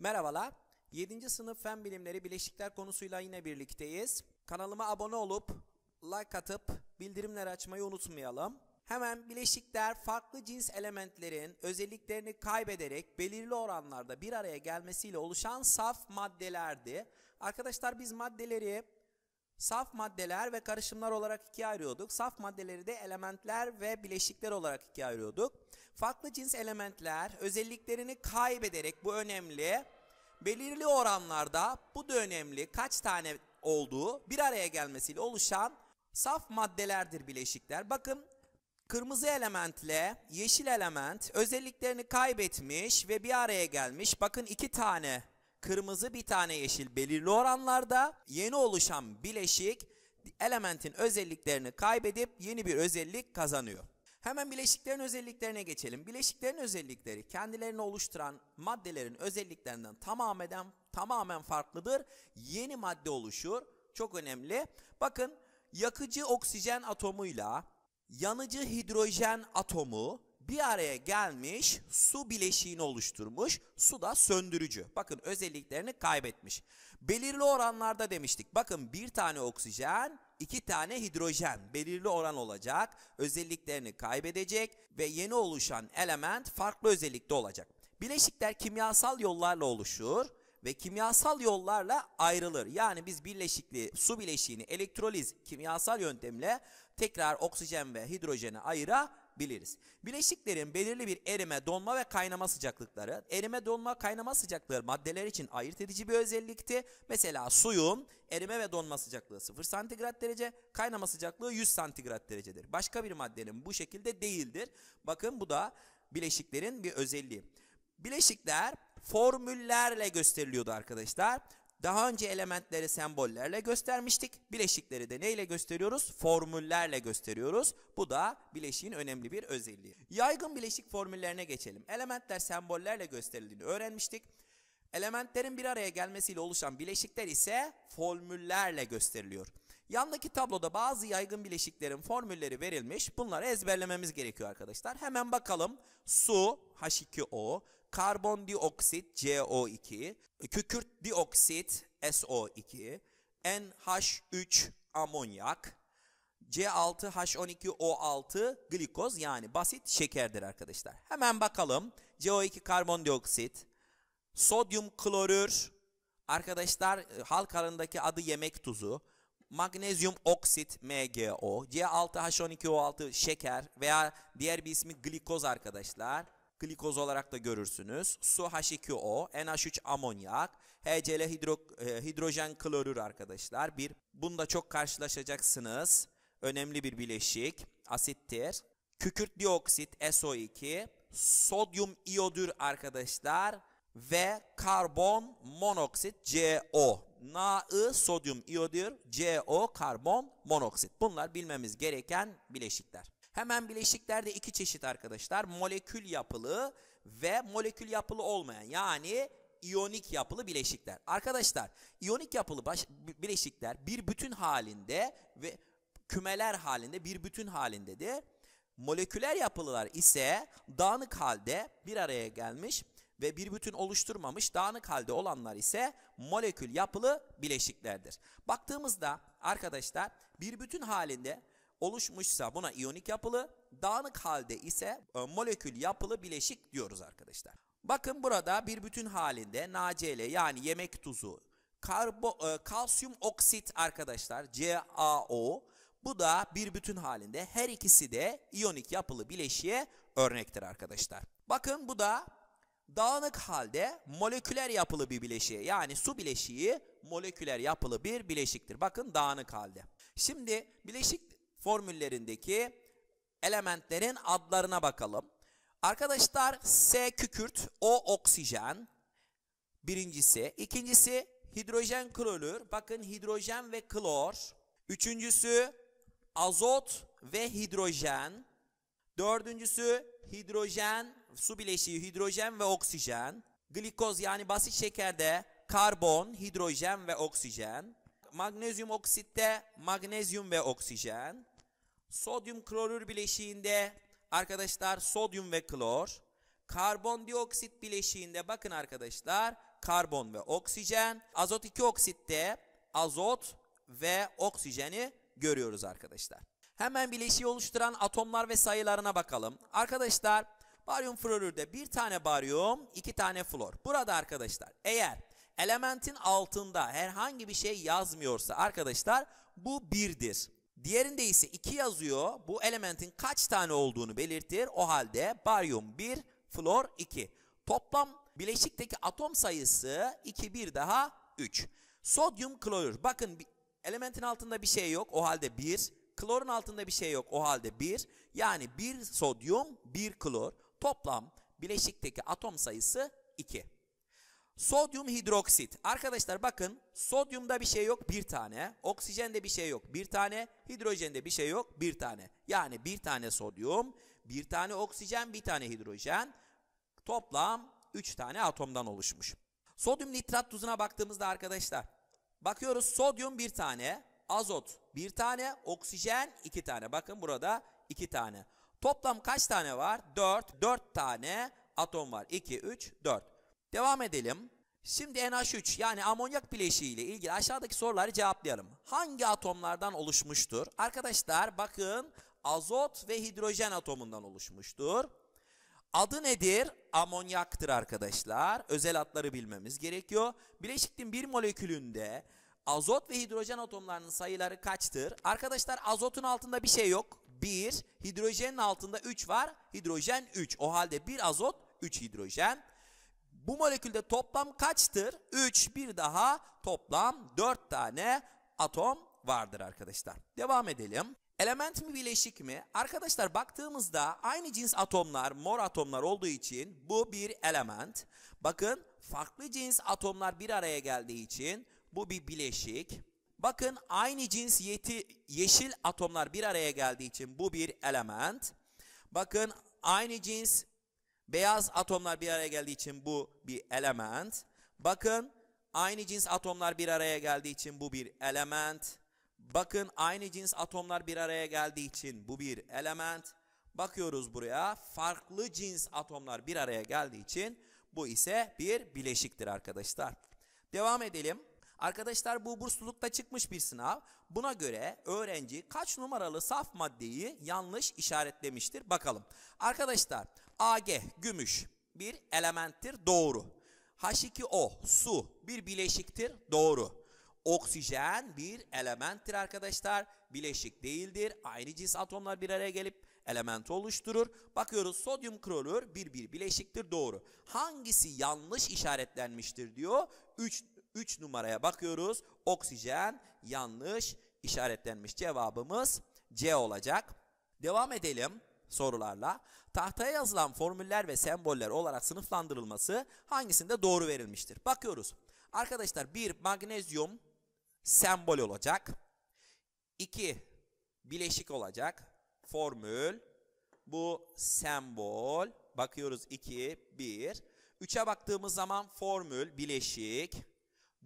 Merhabalar. 7. sınıf fen bilimleri bileşikler konusuyla yine birlikteyiz. Kanalıma abone olup like atıp bildirimleri açmayı unutmayalım. Hemen bileşikler farklı cins elementlerin özelliklerini kaybederek belirli oranlarda bir araya gelmesiyle oluşan saf maddelerdi. Arkadaşlar biz maddeleri Saf maddeler ve karışımlar olarak ikiye ayırıyorduk. Saf maddeleri de elementler ve bileşikler olarak ikiye ayırıyorduk. Farklı cins elementler özelliklerini kaybederek bu önemli. Belirli oranlarda bu da önemli. Kaç tane olduğu bir araya gelmesiyle oluşan saf maddelerdir bileşikler. Bakın kırmızı elementle yeşil element özelliklerini kaybetmiş ve bir araya gelmiş. Bakın iki tane kırmızı bir tane yeşil belirli oranlarda yeni oluşan bileşik elementin özelliklerini kaybedip yeni bir özellik kazanıyor. Hemen bileşiklerin özelliklerine geçelim. Bileşiklerin özellikleri kendilerini oluşturan maddelerin özelliklerinden tamamen tamamen farklıdır. Yeni madde oluşur. Çok önemli. Bakın yakıcı oksijen atomuyla yanıcı hidrojen atomu bir araya gelmiş su bileşiğini oluşturmuş. Su da söndürücü. Bakın özelliklerini kaybetmiş. Belirli oranlarda demiştik. Bakın bir tane oksijen, iki tane hidrojen belirli oran olacak. Özelliklerini kaybedecek ve yeni oluşan element farklı özellikte olacak. Bileşikler kimyasal yollarla oluşur ve kimyasal yollarla ayrılır. Yani biz birleşikli su bileşiğini elektroliz kimyasal yöntemle tekrar oksijen ve hidrojene ayıra biliriz. Bileşiklerin belirli bir erime, donma ve kaynama sıcaklıkları, erime, donma, kaynama sıcaklığı maddeler için ayırt edici bir özellikti. Mesela suyun erime ve donma sıcaklığı 0 santigrat derece, kaynama sıcaklığı 100 santigrat derecedir. Başka bir maddenin bu şekilde değildir. Bakın bu da bileşiklerin bir özelliği. Bileşikler formüllerle gösteriliyordu arkadaşlar daha önce elementleri sembollerle göstermiştik. Bileşikleri de neyle gösteriyoruz? Formüllerle gösteriyoruz. Bu da bileşiğin önemli bir özelliği. Yaygın bileşik formüllerine geçelim. Elementler sembollerle gösterildiğini öğrenmiştik. Elementlerin bir araya gelmesiyle oluşan bileşikler ise formüllerle gösteriliyor. Yandaki tabloda bazı yaygın bileşiklerin formülleri verilmiş. Bunları ezberlememiz gerekiyor arkadaşlar. Hemen bakalım. Su H2O, karbondioksit CO2, kükürt dioksit SO2, NH3 amonyak, C6H12O6 glikoz yani basit şekerdir arkadaşlar. Hemen bakalım. CO2 karbondioksit, sodyum klorür, arkadaşlar e, halk arasındaki adı yemek tuzu, magnezyum oksit MgO, C6H12O6 şeker veya diğer bir ismi glikoz arkadaşlar glikoz olarak da görürsünüz. Su H2O, NH3 amonyak, HCl hidro, e, hidrojen klorür arkadaşlar. Bir, bunda çok karşılaşacaksınız. Önemli bir bileşik, asittir. Kükürt dioksit SO2, sodyum iodür arkadaşlar ve karbon monoksit CO. na sodyum iodür, CO karbon monoksit. Bunlar bilmemiz gereken bileşikler. Hemen bileşiklerde iki çeşit arkadaşlar. Molekül yapılı ve molekül yapılı olmayan yani iyonik yapılı bileşikler. Arkadaşlar iyonik yapılı baş, bileşikler bir bütün halinde ve kümeler halinde bir bütün halindedir. Moleküler yapılılar ise dağınık halde bir araya gelmiş ve bir bütün oluşturmamış dağınık halde olanlar ise molekül yapılı bileşiklerdir. Baktığımızda arkadaşlar bir bütün halinde oluşmuşsa buna iyonik yapılı, dağınık halde ise e, molekül yapılı bileşik diyoruz arkadaşlar. Bakın burada bir bütün halinde NaCl yani yemek tuzu, karbo, e, kalsiyum oksit arkadaşlar CaO bu da bir bütün halinde her ikisi de iyonik yapılı bileşiğe örnektir arkadaşlar. Bakın bu da dağınık halde moleküler yapılı bir bileşiği yani su bileşiği moleküler yapılı bir bileşiktir. Bakın dağınık halde. Şimdi bileşik formüllerindeki elementlerin adlarına bakalım. Arkadaşlar S kükürt, O oksijen birincisi. ikincisi hidrojen klorür. Bakın hidrojen ve klor. Üçüncüsü azot ve hidrojen. Dördüncüsü hidrojen, su bileşiği hidrojen ve oksijen. Glikoz yani basit şekerde karbon, hidrojen ve oksijen magnezyum oksitte magnezyum ve oksijen. Sodyum klorür bileşiğinde arkadaşlar sodyum ve klor. Karbondioksit bileşiğinde bakın arkadaşlar karbon ve oksijen. Azot 2 oksitte azot ve oksijeni görüyoruz arkadaşlar. Hemen bileşiği oluşturan atomlar ve sayılarına bakalım. Arkadaşlar baryum florürde bir tane baryum, iki tane flor. Burada arkadaşlar eğer elementin altında herhangi bir şey yazmıyorsa arkadaşlar bu birdir. Diğerinde ise 2 yazıyor. Bu elementin kaç tane olduğunu belirtir. O halde baryum 1, flor 2. Toplam bileşikteki atom sayısı 2, 1 daha 3. Sodyum klorür. Bakın elementin altında bir şey yok. O halde 1. Klorun altında bir şey yok. O halde 1. Yani 1 sodyum, 1 klor. Toplam bileşikteki atom sayısı 2. Sodyum hidroksit. Arkadaşlar bakın sodyumda bir şey yok bir tane. Oksijende bir şey yok bir tane. Hidrojende bir şey yok bir tane. Yani bir tane sodyum, bir tane oksijen, bir tane hidrojen. Toplam 3 tane atomdan oluşmuş. Sodyum nitrat tuzuna baktığımızda arkadaşlar. Bakıyoruz sodyum bir tane, azot bir tane, oksijen iki tane. Bakın burada iki tane. Toplam kaç tane var? 4. 4 tane atom var. 2, 3, 4. Devam edelim. Şimdi NH3 yani amonyak bileşiği ile ilgili aşağıdaki soruları cevaplayalım. Hangi atomlardan oluşmuştur? Arkadaşlar bakın azot ve hidrojen atomundan oluşmuştur. Adı nedir? Amonyaktır arkadaşlar. Özel adları bilmemiz gerekiyor. Bileşiktin bir molekülünde azot ve hidrojen atomlarının sayıları kaçtır? Arkadaşlar azotun altında bir şey yok. 1, hidrojenin altında 3 var. Hidrojen 3. O halde 1 azot, 3 hidrojen. Bu molekülde toplam kaçtır? 3 bir daha toplam 4 tane atom vardır arkadaşlar. Devam edelim. Element mi bileşik mi? Arkadaşlar baktığımızda aynı cins atomlar mor atomlar olduğu için bu bir element. Bakın farklı cins atomlar bir araya geldiği için bu bir bileşik. Bakın aynı cinsiyeti yeşil atomlar bir araya geldiği için bu bir element. Bakın aynı cins Beyaz atomlar bir araya geldiği için bu bir element. Bakın aynı cins atomlar bir araya geldiği için bu bir element. Bakın aynı cins atomlar bir araya geldiği için bu bir element. Bakıyoruz buraya farklı cins atomlar bir araya geldiği için bu ise bir bileşiktir arkadaşlar. Devam edelim. Arkadaşlar bu burslulukta çıkmış bir sınav. Buna göre öğrenci kaç numaralı saf maddeyi yanlış işaretlemiştir bakalım. Arkadaşlar Ag gümüş bir elementtir doğru. H2O su bir bileşiktir doğru. Oksijen bir elementtir arkadaşlar. Bileşik değildir. Aynı cins atomlar bir araya gelip elementi oluşturur. Bakıyoruz sodyum klorür bir bir bileşiktir doğru. Hangisi yanlış işaretlenmiştir diyor. 3 3 numaraya bakıyoruz. Oksijen yanlış işaretlenmiş. Cevabımız C olacak. Devam edelim sorularla tahtaya yazılan formüller ve semboller olarak sınıflandırılması hangisinde doğru verilmiştir? Bakıyoruz. Arkadaşlar bir magnezyum sembol olacak. 2 bileşik olacak. Formül bu sembol. Bakıyoruz iki bir üç'e baktığımız zaman formül bileşik.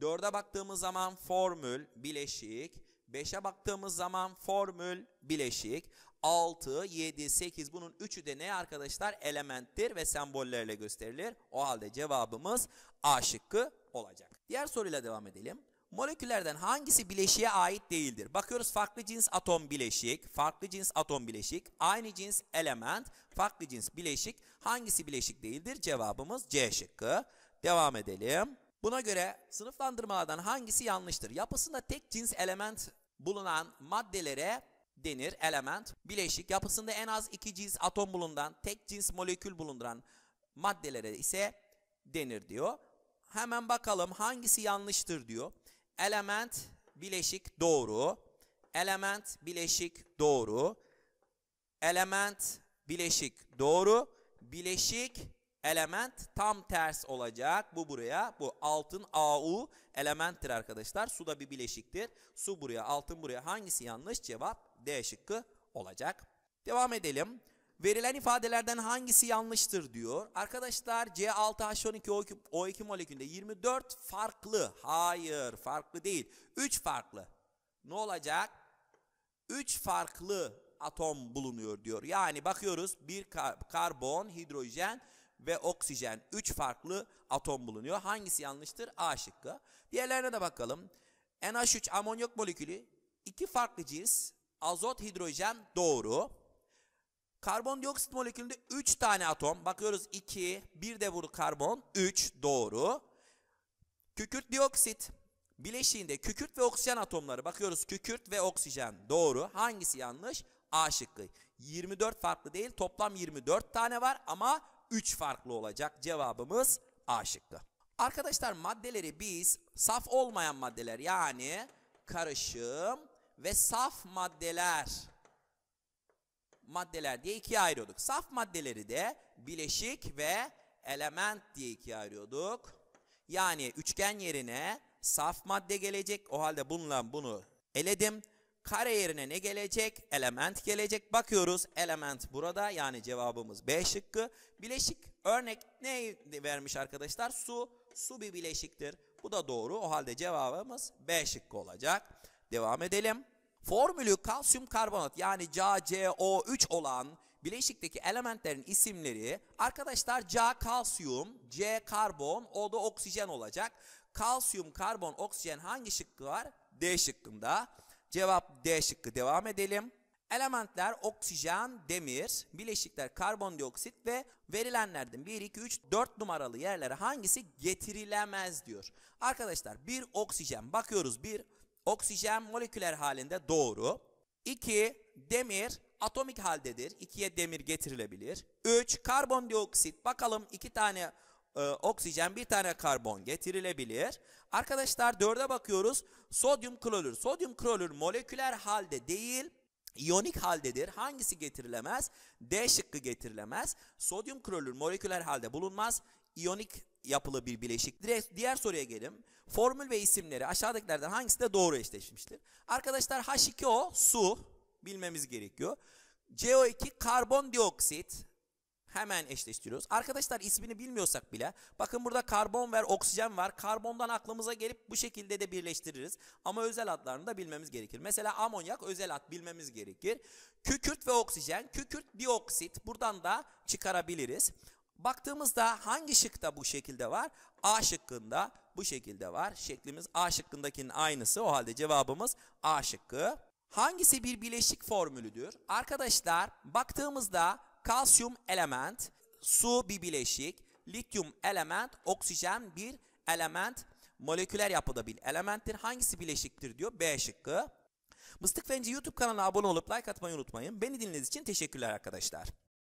dörde baktığımız zaman formül bileşik. 5'e baktığımız zaman formül bileşik. 6, 7, 8 bunun üçü de ne arkadaşlar? Elementtir ve sembollerle gösterilir. O halde cevabımız A şıkkı olacak. Diğer soruyla devam edelim. Moleküllerden hangisi bileşiğe ait değildir? Bakıyoruz farklı cins atom bileşik, farklı cins atom bileşik, aynı cins element, farklı cins bileşik. Hangisi bileşik değildir? Cevabımız C şıkkı. Devam edelim. Buna göre sınıflandırmalardan hangisi yanlıştır? Yapısında tek cins element bulunan maddelere denir element. Bileşik yapısında en az iki cins atom bulunduran, tek cins molekül bulunduran maddelere ise denir diyor. Hemen bakalım hangisi yanlıştır diyor. Element bileşik doğru. Element bileşik doğru. Element bileşik doğru. Bileşik element tam ters olacak. Bu buraya bu altın AU elementtir arkadaşlar. Su da bir bileşiktir. Su buraya altın buraya hangisi yanlış cevap? D şıkkı olacak. Devam edelim. Verilen ifadelerden hangisi yanlıştır diyor. Arkadaşlar C6H12O2 molekülünde 24 farklı. Hayır farklı değil. 3 farklı. Ne olacak? 3 farklı atom bulunuyor diyor. Yani bakıyoruz bir kar karbon, hidrojen ve oksijen 3 farklı atom bulunuyor. Hangisi yanlıştır? A şıkkı. Diğerlerine de bakalım. NH3 amonyak molekülü 2 farklı cins Azot, hidrojen doğru. Karbondioksit molekülünde 3 tane atom. Bakıyoruz 2, 1 de burada karbon. 3 doğru. Kükürt dioksit bileşiğinde kükürt ve oksijen atomları. Bakıyoruz kükürt ve oksijen doğru. Hangisi yanlış? A şıkkı. 24 farklı değil toplam 24 tane var ama 3 farklı olacak. Cevabımız A şıkkı. Arkadaşlar maddeleri biz saf olmayan maddeler yani karışım ve saf maddeler maddeler diye ikiye ayırıyorduk. Saf maddeleri de bileşik ve element diye ikiye ayırıyorduk. Yani üçgen yerine saf madde gelecek. O halde bununla bunu eledim. Kare yerine ne gelecek? Element gelecek. Bakıyoruz element burada yani cevabımız B şıkkı. Bileşik örnek ne vermiş arkadaşlar? Su. Su bir bileşiktir. Bu da doğru. O halde cevabımız B şıkkı olacak. Devam edelim. Formülü kalsiyum karbonat yani CaCO3 olan bileşikteki elementlerin isimleri arkadaşlar Ca kalsiyum, C karbon, O da oksijen olacak. Kalsiyum, karbon, oksijen hangi şıkkı var? D şıkkında. Cevap D şıkkı. Devam edelim. Elementler oksijen, demir, bileşikler karbondioksit ve verilenlerden 1, 2, 3, 4 numaralı yerlere hangisi getirilemez diyor. Arkadaşlar bir oksijen bakıyoruz bir Oksijen moleküler halinde doğru. 2. Demir atomik haldedir. 2'ye demir getirilebilir. 3. Karbondioksit bakalım 2 tane e, oksijen bir tane karbon getirilebilir. Arkadaşlar 4'e bakıyoruz. Sodyum klorür. Sodyum klorür moleküler halde değil İyonik haldedir. Hangisi getirilemez? D şıkkı getirilemez. Sodyum klorür moleküler halde bulunmaz. İyonik yapılı bir bileşik. Direkt diğer soruya gelelim. Formül ve isimleri aşağıdakilerden hangisi de doğru eşleşmiştir? Arkadaşlar H2O su bilmemiz gerekiyor. CO2 karbondioksit hemen eşleştiriyoruz. Arkadaşlar ismini bilmiyorsak bile bakın burada karbon var, oksijen var. Karbondan aklımıza gelip bu şekilde de birleştiririz. Ama özel adlarını da bilmemiz gerekir. Mesela amonyak özel ad bilmemiz gerekir. Kükürt ve oksijen, kükürt dioksit buradan da çıkarabiliriz. Baktığımızda hangi şıkta bu şekilde var? A şıkkında bu şekilde var. Şeklimiz A şıkkındakinin aynısı. O halde cevabımız A şıkkı. Hangisi bir bileşik formülüdür? Arkadaşlar baktığımızda kalsiyum element, su bir bileşik, lityum element, oksijen bir element, moleküler yapıda bir elementtir. Hangisi bileşiktir diyor? B şıkkı. Mıstık Fenci YouTube kanalına abone olup like atmayı unutmayın. Beni dinlediğiniz için teşekkürler arkadaşlar.